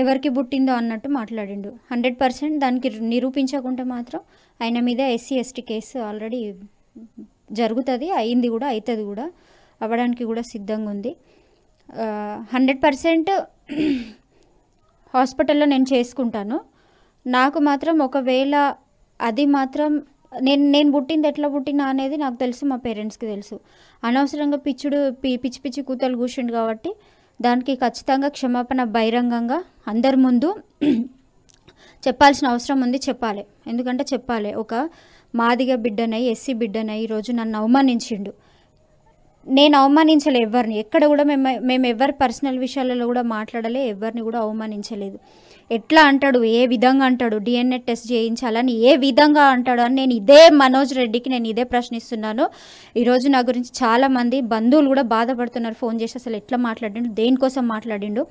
ఎవరికి పుట్టిందో అన్నట్టు మాట్లాడిండు హండ్రెడ్ పర్సెంట్ దానికి నిరూపించకుంటే మాత్రం ఆయన మీద ఎస్సీ ఎస్టీ కేసు ఆల్రెడీ జరుగుతుంది అయింది కూడా అవుతుంది కూడా అవ్వడానికి కూడా సిద్ధంగా ఉంది హండ్రెడ్ పర్సెంట్ హాస్పిటల్లో నేను చేసుకుంటాను నాకు మాత్రం ఒకవేళ అది మాత్రం నేను నేను పుట్టింది ఎట్లా పుట్టినా అనేది నాకు తెలుసు మా పేరెంట్స్కి తెలుసు అనవసరంగా పిచ్చుడు పిచ్చి పిచ్చి కూతలు కూర్చుండు కాబట్టి దానికి ఖచ్చితంగా క్షమాపణ బహిరంగంగా అందరి ముందు చెప్పాల్సిన అవసరం ఉంది చెప్పాలి ఎందుకంటే చెప్పాలి ఒక మాదిగ బిడ్డనై ఎస్సీ బిడ్డనై ఈరోజు నన్ను అవమానించిండు నేను అవమానించలే ఎవరిని ఎక్కడ కూడా మేము మేము ఎవరి పర్సనల్ విషయాలలో కూడా మాట్లాడలే ఎవరిని కూడా అవమానించలేదు ఎట్లా అంటాడు ఏ విధంగా అంటాడు డిఎన్ఏ టెస్ట్ చేయించాలని ఏ విధంగా అంటాడు అని నేను ఇదే మనోజ్ రెడ్డికి నేను ఇదే ప్రశ్నిస్తున్నాను ఈరోజు నా గురించి చాలామంది బంధువులు కూడా బాధపడుతున్నారు ఫోన్ చేసి అసలు ఎట్లా మాట్లాడిండు దేనికోసం మాట్లాడిండు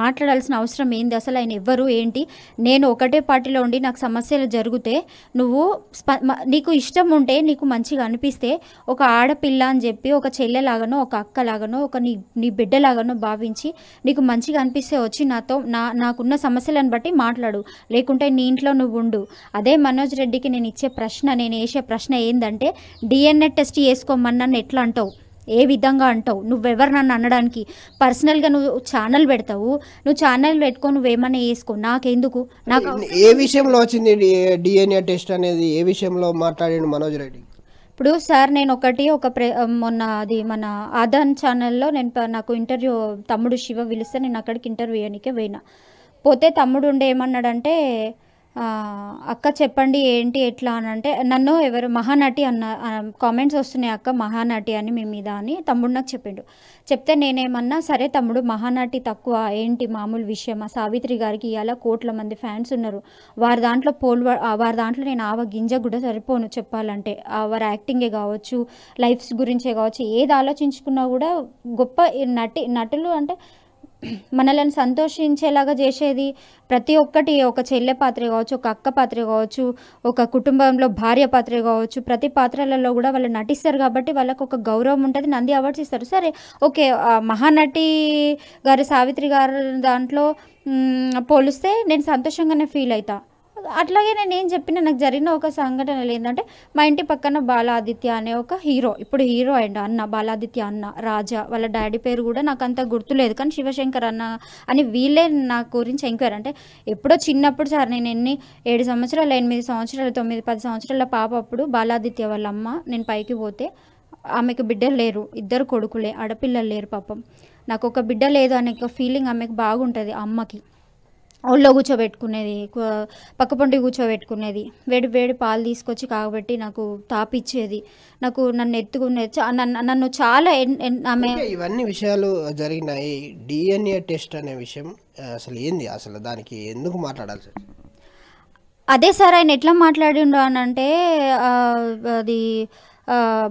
మాట్లాడాల్సిన అవసరం ఏంది అసలు ఆయన ఎవ్వరు ఏంటి నేను ఒకటే పార్టీలో ఉండి నాకు సమస్యలు జరిగితే నువ్వు నీకు ఇష్టం ఉంటే నీకు మంచిగా అనిపిస్తే ఒక ఆడపిల్ల అని చెప్పి ఒక చెల్లెలాగానో ఒక అక్కలాగానో ఒక నీ నీ బిడ్డలాగానో భావించి నీకు మంచిగా అనిపిస్తే వచ్చి నాతో నా నాకున్న సమస్యలను బట్టి మాట్లాడు లేకుంటే నీ ఇంట్లో నువ్వు ఉండు అదే మనోజ్ రెడ్డికి నేను ఇచ్చే ప్రశ్న నేను వేసే ప్రశ్న ఏంటంటే డిఎన్ఏ టెస్ట్ చేసుకోమని నన్ను ఎట్లా అంటావు ఏ విధంగా అంటావు నువ్వెవరు నన్ను అనడానికి పర్సనల్గా నువ్వు ఛానల్ పెడతావు నువ్వు ఛానల్ పెట్టుకో నువ్వేమన్నా వేసుకో నాకెందుకు నాకు ఏ విషయంలో వచ్చింది డిఎన్ఏ టెస్ట్ అనేది ఏ విషయంలో మాట్లాడాడు మనోజ్ రెడ్డి ఇప్పుడు సార్ నేను ఒకటి ఒక ప్రే మొన్న అది మన ఆదాన్ ఛానల్లో నేను నాకు ఇంటర్వ్యూ తమ్ముడు శివ పిలిస్తే నేను అక్కడికి ఇంటర్వ్యూ అనికే పోయినా పోతే తమ్ముడు ఉండే ఏమన్నాడంటే అక్క చెప్పండి ఏంటి ఎట్లా అని అంటే నన్ను ఎవరు మహానటి అన్న కామెంట్స్ వస్తున్నాయి అక్క మహానటి అని మీ మీద అని తమ్ముడు నాకు చెప్పిండు చెప్తే నేనేమన్నా సరే తమ్ముడు మహానటి తక్కువ ఏంటి మామూలు విషయం సావిత్రి గారికి ఇవాళ కోట్ల మంది ఫ్యాన్స్ ఉన్నారు వారి దాంట్లో పోల్ వారి దాంట్లో నేను ఆవ గింజ కూడా సరిపోను చెప్పాలంటే వారి యాక్టింగే కావచ్చు లైఫ్స్ గురించే కావచ్చు ఏది ఆలోచించుకున్నా కూడా గొప్ప నటి నటులు అంటే మనలను సంతోషించేలాగా చేసేది ప్రతి ఒక్కటి ఒక చెల్లె పాత్ర కావచ్చు ఒక అక్క పాత్ర కావచ్చు ఒక కుటుంబంలో భార్య పాత్ర కావచ్చు ప్రతి పాత్రలలో కూడా వాళ్ళు నటిస్తారు కాబట్టి వాళ్ళకు ఒక గౌరవం ఉంటుంది నంది అవార్డ్స్ ఇస్తారు సరే ఓకే మహానటి గారు సావిత్రి గారు దాంట్లో పోలిస్తే నేను సంతోషంగానే ఫీల్ అవుతా అట్లాగే నేను ఏం చెప్పిన నాకు జరిగిన ఒక సంఘటనలు ఏంటంటే మా ఇంటి పక్కన బాలాదిత్య అనే ఒక హీరో ఇప్పుడు హీరో అండ్ అన్న బాలాదిత్య అన్న రాజా వాళ్ళ డాడీ పేరు కూడా నాకు అంత గుర్తులేదు కానీ శివశంకర్ అన్న అని వీళ్ళే నా గురించి ఎంక్వైర్ అంటే ఎప్పుడో చిన్నప్పుడు సార్ నేను ఎన్ని ఏడు సంవత్సరాలు ఎనిమిది సంవత్సరాలు తొమ్మిది పది సంవత్సరాల పాప అప్పుడు బాలాదిత్య వాళ్ళ అమ్మ నేను పైకి పోతే ఆమెకు బిడ్డలు లేరు ఇద్దరు కొడుకులే ఆడపిల్లలు లేరు పాపం నాకు ఒక బిడ్డ లేదు అనే ఒక ఫీలింగ్ ఆమెకు బాగుంటుంది అమ్మకి ఒళ్ళో కూర్చోబెట్టుకునేది పక్కపొంటి కూర్చోబెట్టుకునేది వేడి వేడి పాలు తీసుకొచ్చి కాబట్టి నాకు తాపిచ్చేది నాకు నన్ను ఎత్తుకునే నన్ను చాలా ఆమె ఇవన్నీ విషయాలు జరిగినాయి డిఎన్ఏ టెస్ట్ అనే విషయం అసలు ఏంది అసలు దానికి ఎందుకు మాట్లాడాలి అదే సార్ ఆయన ఎట్లా మాట్లాడిండు అని అంటే అది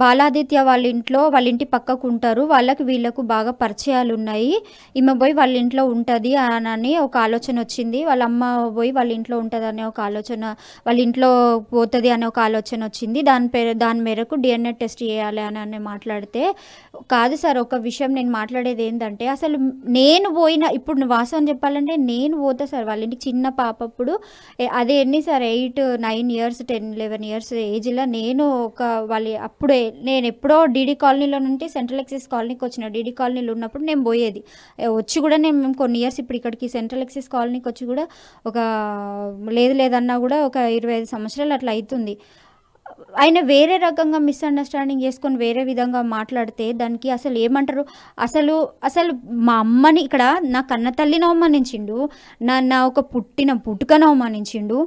బాలాదిత్య వాళ్ళ ఇంట్లో వాళ్ళ ఇంటి పక్కకు ఉంటారు వాళ్ళకి వీళ్ళకు బాగా పరిచయాలు ఉన్నాయి ఈమె పోయి వాళ్ళ ఇంట్లో ఉంటుంది అని ఒక ఆలోచన వచ్చింది వాళ్ళ అమ్మ పోయి వాళ్ళ ఇంట్లో ఉంటుంది అనే ఒక ఆలోచన వాళ్ళ ఇంట్లో పోతుంది అనే ఒక ఆలోచన వచ్చింది దాని పేరు దాని మేరకు డిఎన్ఏ టెస్ట్ చేయాలి అని అని మాట్లాడితే కాదు సార్ ఒక విషయం నేను మాట్లాడేది ఏంటంటే అసలు నేను పోయిన ఇప్పుడు వాస్తవం చెప్పాలంటే నేను పోతా సార్ వాళ్ళ ఇంటి చిన్న పాపప్పుడు అదే ఎన్ని సార్ eight nine years ten eleven years ఏజ్లో నేను ఒక వాళ్ళ అప్పుడే నేను ఎప్పుడో డీడీ కాలనీలో నుండి సెంట్రల్ ఎక్సైజ్ కాలనీకి వచ్చిన డీడీ కాలనీలో ఉన్నప్పుడు నేను పోయేది వచ్చి కూడా నేను మేము కొన్ని ఇయర్స్ ఇప్పుడు ఇక్కడికి సెంట్రల్ ఎక్సైజ్ కాలనీకి వచ్చి కూడా ఒక లేదు లేదన్నా కూడా ఒక ఇరవై ఐదు సంవత్సరాలు అట్లా అవుతుంది ఆయన వేరే రకంగా మిస్అండర్స్టాండింగ్ చేసుకొని వేరే విధంగా మాట్లాడితే దానికి అసలు ఏమంటారు అసలు అసలు మా అమ్మని ఇక్కడ నా కన్న తల్లిని అవమానించిండు నా నా ఒక పుట్టిన పుట్టుకను అవమానించిండు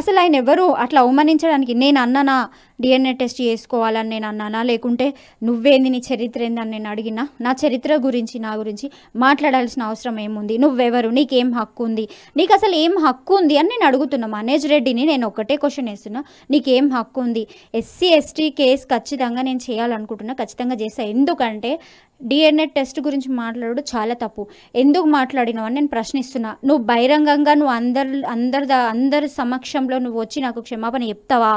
అసలు ఆయన ఎవరు అట్లా అవమానించడానికి నేను అన్ననా డిఎన్ఏ టెస్ట్ చేసుకోవాలని నేను అన్నానా లేకుంటే నువ్వేంది నీ చరిత్ర ఏందని నేను అడిగినా నా చరిత్ర గురించి నా గురించి మాట్లాడాల్సిన అవసరం ఏముంది నువ్వెవరు నీకేం హక్కు ఉంది నీకు అసలు ఏం హక్కు ఉంది అని నేను అడుగుతున్నా మనేజ్ రెడ్డిని నేను ఒకటే క్వశ్చన్ వేస్తున్నా నీకేం హక్కు ఉంది ఎస్సీ ఎస్టీ కేస్ ఖచ్చితంగా నేను చేయాలనుకుంటున్నా ఖచ్చితంగా చేస్తా ఎందుకంటే డిఎన్ఏ టెస్ట్ గురించి మాట్లాడు చాలా తప్పు ఎందుకు మాట్లాడినావు అని నేను ప్రశ్నిస్తున్నా నువ్వు బహిరంగంగా నువ్వు అందరు అందరి అందరి సమక్షంలో నువ్వు వచ్చి నాకు క్షమాపణ చెప్తావా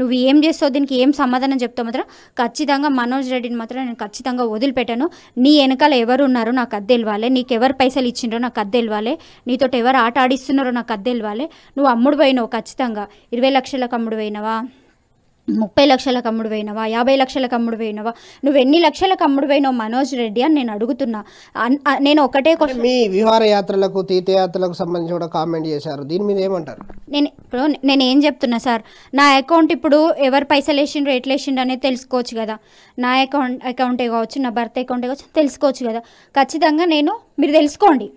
నువ్వు ఏం చేస్తావు సో దీనికి ఏం సమాధానం చెప్తా మాత్రం ఖచ్చితంగా మనోజ్ రెడ్డిని మాత్రం నేను ఖచ్చితంగా వదిలిపెట్టాను నీ వెనకాల ఎవరు ఉన్నారో నాకు అద్దెలవాలే నీకు ఎవరు పైసలు ఇచ్చిండ్రో నాకు అద్దెలవాలే నీతో ఎవరు ఆట ఆడిస్తున్నారో నాకు అద్దెలవాలే నువ్వు అమ్ముడు పోయినావు ఖచ్చితంగా ఇరవై లక్షలకు అమ్ముడు పోయినావా ముప్పై లక్షల కమ్ముడు పోయినవా యాభై లక్షల కమ్ముడు పోయినవా నువ్వు ఎన్ని లక్షల కమ్ముడు పోయినావు మనోజ్ రెడ్డి అని నేను అడుగుతున్నా నేను ఒకటే మీ విహారయాత్రలకు తీర్థయాత్రలకు సంబంధించి కూడా కామెంట్ చేశారు దీని మీద ఏమంటారు నేను ఇప్పుడు నేను ఏం చెప్తున్నా సార్ నా అకౌంట్ ఇప్పుడు ఎవరు పైసలు వేసిండ్రు ఎట్లా వేసిండ్రు అనేది తెలుసుకోవచ్చు కదా నా అకౌంట్ అకౌంటే కావచ్చు నా భర్త అకౌంటే కావచ్చు తెలుసుకోవచ్చు కదా ఖచ్చితంగా నేను మీరు తెలుసుకోండి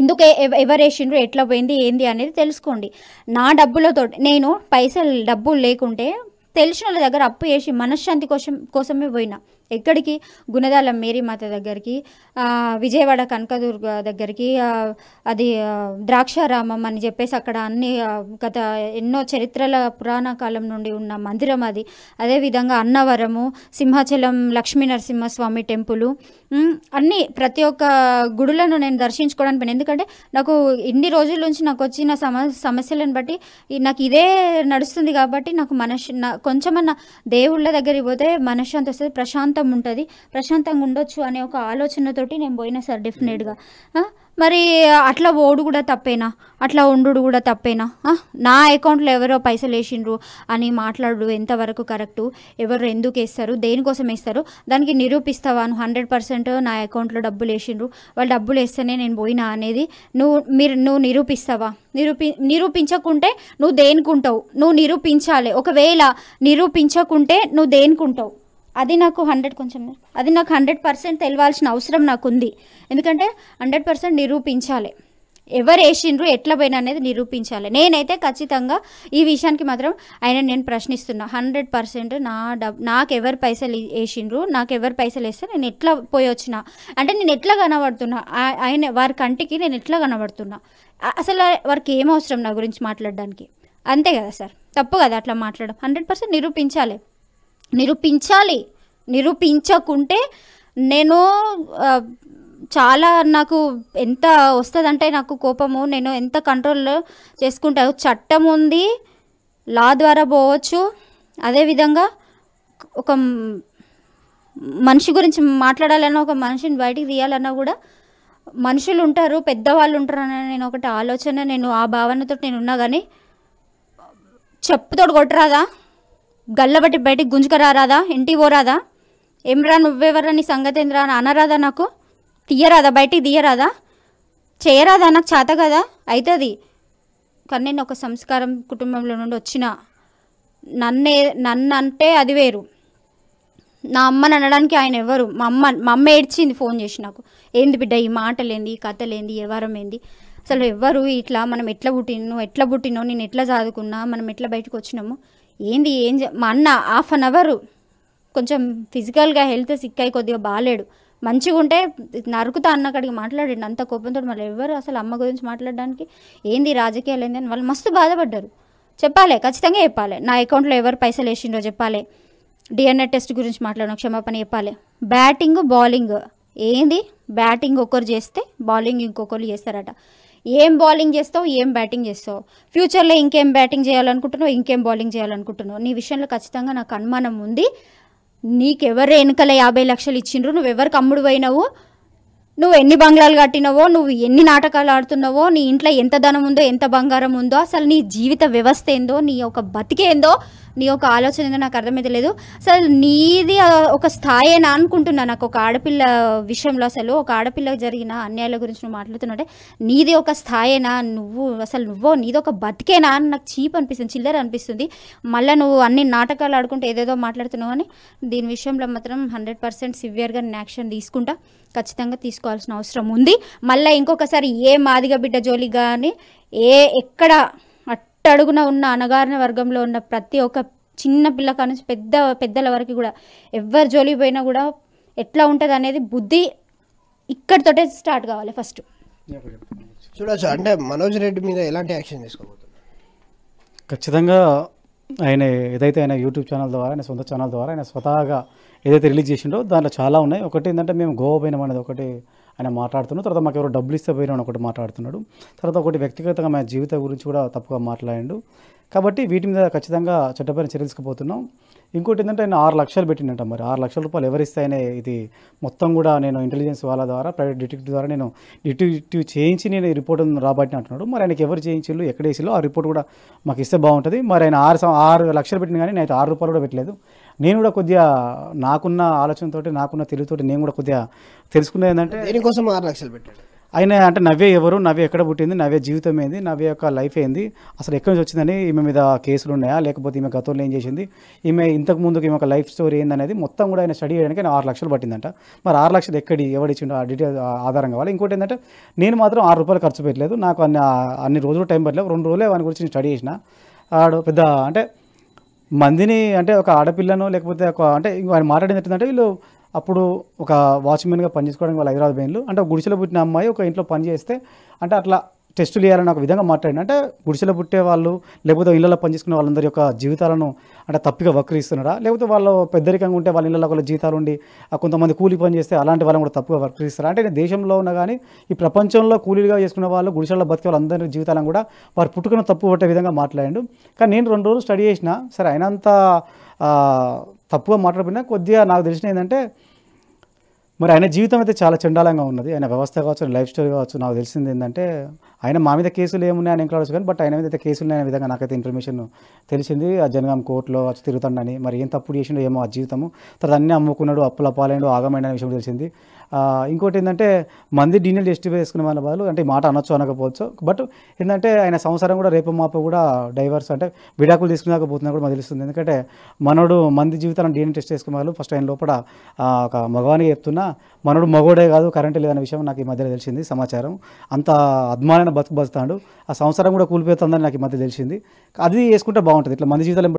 ఎందుకు ఎవరు వేసిండ్రు ఎట్లా పోయింది ఏంది అనేది తెలుసుకోండి నా డబ్బులతో నేను పైసలు డబ్బులు లేకుంటే తెలిసిన వాళ్ళ దగ్గర అప్పు వేసి మనశ్శాంతి కోసం కోసమే పోయినా ఎక్కడికి గుణదాల మేరీమాత దగ్గరికి విజయవాడ కనకదుర్గ దగ్గరికి అది ద్రాక్షారామం అని చెప్పేసి అక్కడ అన్ని గత ఎన్నో చరిత్రల పురాణ కాలం నుండి ఉన్న మందిరం అది అదేవిధంగా అన్నవరము సింహాచలం లక్ష్మీ నరసింహస్వామి టెంపులు అన్నీ ప్రతి ఒక్క గుడులను నేను దర్శించుకోవడానికి పోయినా ఎందుకంటే నాకు ఇన్ని రోజుల నుంచి నాకు వచ్చిన సమస్యలను బట్టి నాకు ఇదే నడుస్తుంది కాబట్టి నాకు మనసు కొంచెమన్నా దేవుళ్ళ దగ్గరికి పోతే మనశ్శాంతి వస్తుంది ప్రశాంతం ప్రశాంతం ఉంటుంది ప్రశాంతంగా ఉండొచ్చు అనే ఒక ఆలోచనతోటి నేను పోయినా సార్ డెఫినెట్గా మరి అట్లా ఓడు కూడా తప్పేనా అట్లా ఉండు కూడా తప్పేనా నా అకౌంట్లో ఎవరో పైసలు వేసిండ్రు అని మాట్లాడు ఎంతవరకు కరెక్టు ఎవరు ఎందుకు వేస్తారు దేనికోసం వేస్తారు దానికి నిరూపిస్తావాను హండ్రెడ్ పర్సెంట్ నా అకౌంట్లో డబ్బులు వేసిండ్రు వాళ్ళు డబ్బులు వేస్తేనే నేను పోయినా అనేది నువ్వు మీరు నువ్వు నిరూపిస్తావా నిరూపి నిరూపించకుంటే నువ్వు దేనికుంటావు నువ్వు నిరూపించాలి ఒకవేళ నిరూపించకుంటే నువ్వు దేనికుంటావు అది నాకు హండ్రెడ్ కొంచెం అది నాకు హండ్రెడ్ పర్సెంట్ తెలియాల్సిన అవసరం నాకు ఉంది ఎందుకంటే హండ్రెడ్ పర్సెంట్ నిరూపించాలి ఎవరు వేసిండ్రు ఎట్లా పోయినా అనేది నిరూపించాలి నేనైతే ఖచ్చితంగా ఈ విషయానికి మాత్రం ఆయన నేను ప్రశ్నిస్తున్నా హండ్రెడ్ పర్సెంట్ నా డబ్ నాకు ఎవరు పైసలు వేసిండ్రు నాకు ఎవరు పైసలు వేస్తే నేను ఎట్లా పోయి వచ్చిన అంటే నేను ఎట్లా కనబడుతున్నా ఆయన వారి కంటికి నేను ఎట్లా కనబడుతున్నా అసలు వారికి ఏం అవసరం నా గురించి మాట్లాడడానికి అంతే కదా సార్ తప్పు కదా అట్లా మాట్లాడడం హండ్రెడ్ పర్సెంట్ నిరూపించాలి నిరూపించాలి నిరూపించకుంటే నేను చాలా నాకు ఎంత వస్తుందంటే నాకు కోపము నేను ఎంత కంట్రోల్ చేసుకుంటాను చట్టం ఉంది లా ద్వారా పోవచ్చు అదేవిధంగా ఒక మనిషి గురించి మాట్లాడాలన్నా ఒక మనిషిని బయటికి తీయాలన్నా కూడా మనుషులు ఉంటారు పెద్దవాళ్ళు ఉంటారు అని నేను ఒకటి ఆలోచన నేను ఆ భావనతో నేను ఉన్నా కానీ చెప్పుతోడు కొట్టరాదా గల్లబట్టి బయటికి గుంజుకరారాదా ఇంటికి పోరాదా ఏమిరా నువ్వెవరా నీ సంగతి ఏందిరా అనరాదా నాకు తీయరాదా బయటికి తీయరాదా చేయరాదా నాకు చేత కదా అవుతుంది కానీ నేను ఒక సంస్కారం కుటుంబంలో నుండి వచ్చిన నన్నే నన్ను అంటే అది వేరు నా అమ్మని అనడానికి ఆయన ఎవరు మా అమ్మ మా అమ్మ ఏడ్చింది ఫోన్ చేసి నాకు ఏంది బిడ్డ ఈ మాటలేంది ఈ కథలేంది ఎవరం ఏంది అసలు ఎవరు ఇట్లా మనం ఎట్లా పుట్టినో ఎట్లా పుట్టినో నేను ఎట్లా చదువుకున్నా మనం ఎట్లా బయటకు వచ్చినాము ఏంది ఏం మా అన్న హాఫ్ అన్ అవర్ కొంచెం ఫిజికల్గా హెల్త్ సిక్ అయి కొద్దిగా బాగాలేడు మంచిగా ఉంటే నరుకుతా అన్నక్కడికి మాట్లాడండి అంత కోపంతో మళ్ళీ ఎవరు అసలు అమ్మ గురించి మాట్లాడడానికి ఏంది రాజకీయాలు ఏంది అని వాళ్ళు మస్తు బాధపడ్డారు చెప్పాలి ఖచ్చితంగా చెప్పాలి నా అకౌంట్లో ఎవరు పైసలు వేసిండో చెప్పాలి డిఎన్ఏ టెస్ట్ గురించి మాట్లాడడం క్షమాపణ చెప్పాలి బ్యాటింగ్ బౌలింగ్ ఏంది బ్యాటింగ్ ఒకరు చేస్తే బౌలింగ్ ఇంకొకరు చేస్తారట ఏం బౌలింగ్ చేస్తావు ఏం బ్యాటింగ్ చేస్తావు ఫ్యూచర్లో ఇంకేం బ్యాటింగ్ చేయాలనుకుంటున్నావు ఇంకేం బౌలింగ్ చేయాలనుకుంటున్నావు నీ విషయంలో ఖచ్చితంగా నాకు అనుమానం ఉంది నీకెవరు ఎన్నికల యాభై లక్షలు ఇచ్చిండ్రు నువ్వు ఎవరికి అమ్ముడు పోయినావు నువ్వు ఎన్ని బంగ్లాలు కట్టినవో నువ్వు ఎన్ని నాటకాలు ఆడుతున్నావో నీ ఇంట్లో ఎంత ధనం ఉందో ఎంత బంగారం ఉందో అసలు నీ జీవిత వ్యవస్థ ఏందో నీ యొక్క బతికేందో నీ యొక్క ఆలోచన ఏదో నాకు అర్థమైతే లేదు అసలు నీది ఒక అని అనుకుంటున్నా నాకు ఒక ఆడపిల్ల విషయంలో అసలు ఒక ఆడపిల్ల జరిగిన అన్యాయాల గురించి నువ్వు మాట్లాడుతున్నట్టే నీది ఒక స్థాయేనా నువ్వు అసలు నువ్వో నీది ఒక బతికేనా అని నాకు చీప్ అనిపిస్తుంది చిల్లర అనిపిస్తుంది మళ్ళీ నువ్వు అన్ని నాటకాలు ఆడుకుంటే ఏదేదో మాట్లాడుతున్నావు అని దీని విషయంలో మాత్రం హండ్రెడ్ పర్సెంట్ సివియర్గా నేను యాక్షన్ తీసుకుంటా ఖచ్చితంగా తీసుకోవాల్సిన అవసరం ఉంది మళ్ళీ ఇంకొకసారి ఏ మాదిగ బిడ్డ జోలి కానీ ఏ ఎక్కడ అట్టడుగున ఉన్న అనగారిన వర్గంలో ఉన్న ప్రతి ఒక్క చిన్న పిల్ల నుంచి పెద్ద పెద్దల వరకు కూడా ఎవరు జోలికి పోయినా కూడా ఎట్లా ఉంటుంది అనేది బుద్ధి ఇక్కడితోటే స్టార్ట్ కావాలి ఫస్ట్ చూడొచ్చు అంటే మనోజ్ రెడ్డి మీద ఎలాంటి యాక్షన్ తీసుకోబోతున్నారు ఖచ్చితంగా ఆయన ఏదైతే ఆయన యూట్యూబ్ ఛానల్ ద్వారా ఆయన సొంత ఛానల్ ద్వారా ఆయన స్వతహాగా ఏదైతే రిలీజ్ చేసిండో దాంట్లో చాలా ఉన్నాయి ఒకటి ఏంటంటే మేము గోవా పోయినాం అనేది ఒకటి ఆయన మాట్లాడుతున్నాడు తర్వాత మాకు ఎవరో డబ్బులు ఇస్తే పోయినా ఒకటి మాట్లాడుతున్నాడు తర్వాత ఒకటి వ్యక్తిగతంగా మా జీవితం గురించి కూడా తప్పుగా మాట్లాడాడు కాబట్టి వీటి మీద ఖచ్చితంగా చట్టపైన చర్యలుసుకుపోతున్నాం ఇంకోటి ఏంటంటే ఆయన ఆరు లక్షలు పెట్టిండట మరి ఆరు లక్షల రూపాయలు ఎవరిస్తాయనే ఇది మొత్తం కూడా నేను ఇంటెలిజెన్స్ వాళ్ళ ద్వారా ప్రైవేట్ డిటెక్టివ్ ద్వారా నేను డిటెక్టివ్ చేయించి నేను రిపోర్ట్ రాబట్టిన అంటున్నాడు మరి ఆయనకి ఎవరు చేయించిల్లు ఎక్కడ వేసిలో ఆ రిపోర్ట్ కూడా మాకు ఇస్తే బాగుంటుంది మరి ఆయన ఆరు ఆరు లక్షలు పెట్టిన కానీ నేను అయితే ఆరు రూపాయలు కూడా పెట్టలేదు నేను కూడా కొద్దిగా నాకున్న ఆలోచనతోటి నాకున్న తెలివితో నేను కూడా కొద్దిగా తెలుసుకున్నది ఏంటంటే దీనికోసం ఆరు లక్షలు పెట్టాడు ఆయన అంటే నవ్వే ఎవరు నవ్వే ఎక్కడ పుట్టింది నవ్వే జీవితం ఏంది నవ్వే యొక్క లైఫ్ ఏంది అసలు ఎక్కడి నుంచి వచ్చిందని ఈమె మీద కేసులు ఉన్నాయా లేకపోతే ఈమె గతంలో ఏం చేసింది ఈమె ఇంతకు ముందుకు ఈమె లైఫ్ స్టోరీ ఏందనేది మొత్తం కూడా ఆయన స్టడీ చేయడానికి ఆరు లక్షలు పట్టిందంట మరి ఆరు లక్షలు ఎక్కడి ఎవడిచ్చిండో ఆ డీటెయిల్ ఆధారం కావాలి ఇంకోటి ఏంటంటే నేను మాత్రం ఆరు రూపాయలు ఖర్చు పెట్టలేదు నాకు అన్ని అన్ని రోజులు టైం పట్టలేదు రెండు రోజులే వాని గురించి స్టడీ చేసిన ఆడు పెద్ద అంటే మందిని అంటే ఒక ఆడపిల్లను లేకపోతే ఒక అంటే ఆయన మాట్లాడింది ఏంటంటే వీళ్ళు అప్పుడు ఒక వాచ్మెన్గా పనిచేసుకోవడానికి వాళ్ళు హైదరాబాద్ బెయిన్లు అంటే గుడిసెలో పుట్టిన అమ్మాయి ఒక ఇంట్లో పని చేస్తే అంటే అట్లా టెస్టులు చేయాలని ఒక విధంగా మాట్లాడిన అంటే గుడిసెలో పుట్టే వాళ్ళు లేకపోతే ఇళ్ళలో పనిచేసుకునే వాళ్ళందరి యొక్క జీవితాలను అంటే తప్పిగా వక్రీస్తున్నారా లేకపోతే వాళ్ళు పెద్దరికంగా ఉంటే వాళ్ళ ఇళ్ళలో ఒకళ్ళ జీతాలు ఉండి కొంతమంది కూలి పని చేస్తే అలాంటి వాళ్ళని కూడా తప్పుగా వక్రీస్తారా అంటే దేశంలో ఉన్న కానీ ఈ ప్రపంచంలో కూలీలుగా చేసుకునే వాళ్ళు గుడిసెల్లో బతికే వాళ్ళందరి జీవితాలను కూడా వారు పుట్టుకున్న తప్పు పట్టే విధంగా మాట్లాడిండు కానీ నేను రెండు రోజులు స్టడీ చేసిన సరే అయినంత తప్పుగా మాట్లాడిపోయినా కొద్దిగా నాకు తెలిసిన ఏంటంటే మరి ఆయన జీవితం అయితే చాలా చండాలంగా ఉన్నది ఆయన వ్యవస్థ కావచ్చు లైఫ్ స్టైల్ కావచ్చు నాకు తెలిసింది ఏంటంటే ఆయన మా మీద కేసులు ఏమున్నాయని అని కావచ్చు కానీ బట్ ఆయన మీద అయితే కేసులు అనే విధంగా నాకైతే ఇన్ఫర్మేషన్ తెలిసింది ఆ జనగాం కోర్టులో వచ్చి తిరుగుతాడని మరి ఏం తప్పుడు చేసిండో ఏమో ఆ జీవితము తర్వాత అన్నీ అమ్ముకున్నాడు అప్పుల పాలైండు ఆగమైన విషయం తెలిసింది ఇంకోటి ఏంటంటే మంది డీనియల్ టెస్ట్ చేసుకునే వాళ్ళ వాళ్ళు అంటే మాట అనొచ్చు అనకపోవచ్చు బట్ ఏంటంటే ఆయన సంవత్సరం కూడా రేపు మాప కూడా డైవర్స్ అంటే విడాకులు తీసుకునేకపోతున్నా కూడా మాకు తెలుస్తుంది ఎందుకంటే మనోడు మంది జీవితాలను డీనియల్ టెస్ట్ చేసుకునే వాళ్ళు ఫస్ట్ ఆయన లోపల ఒక మగవానికి చెప్తున్నా మనోడు మగోడే కాదు కరెంట్ లేదనే విషయం నాకు ఈ మధ్యలో తెలిసింది సమాచారం అంత అద్మానైన బతుకు బతుతాడు ఆ సంవత్సరం కూడా కూలిపోతుందని నాకు ఈ మధ్య తెలిసింది అది వేసుకుంటే బాగుంటుంది ఇట్లా మంది జీవితాలు